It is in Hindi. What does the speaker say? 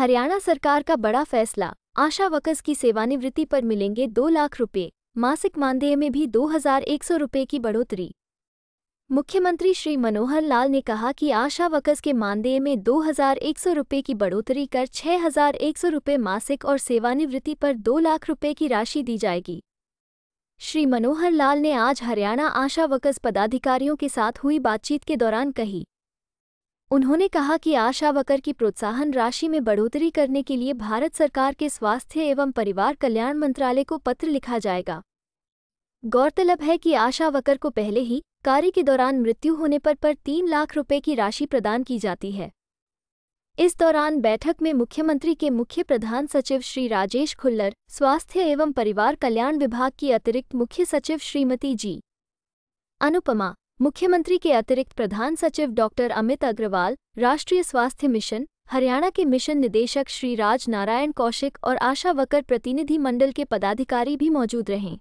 हरियाणा सरकार का बड़ा फैसला आशा वकस की सेवानिवृत्ति पर मिलेंगे दो लाख रुपये मासिक मानदेय में भी दो हजार एक सौ रुपये की बढ़ोतरी मुख्यमंत्री श्री मनोहर लाल ने कहा कि आशा वकस के मानदेय में दो हजार एक सौ रुपये की बढ़ोतरी कर छह हजार एक सौ रुपये मासिक और सेवानिवृत्ति पर दो लाख रुपये की राशि दी जाएगी श्री मनोहर लाल ने आज हरियाणा आशा वकस पदाधिकारियों के साथ हुई बातचीत के दौरान कही उन्होंने कहा कि आशा वकर की प्रोत्साहन राशि में बढ़ोतरी करने के लिए भारत सरकार के स्वास्थ्य एवं परिवार कल्याण मंत्रालय को पत्र लिखा जाएगा गौरतलब है कि आशा वकर को पहले ही कार्य के दौरान मृत्यु होने पर पर तीन लाख रुपए की राशि प्रदान की जाती है इस दौरान बैठक में मुख्यमंत्री के मुख्य प्रधान सचिव श्री राजेश खुल्लर स्वास्थ्य एवं परिवार कल्याण विभाग की अतिरिक्त मुख्य सचिव श्रीमती जी अनुपमा मुख्यमंत्री के अतिरिक्त प्रधान सचिव डॉक्टर अमित अग्रवाल राष्ट्रीय स्वास्थ्य मिशन हरियाणा के मिशन निदेशक श्री राज नारायण कौशिक और आशा वकर प्रतिनिधि मंडल के पदाधिकारी भी मौजूद रहें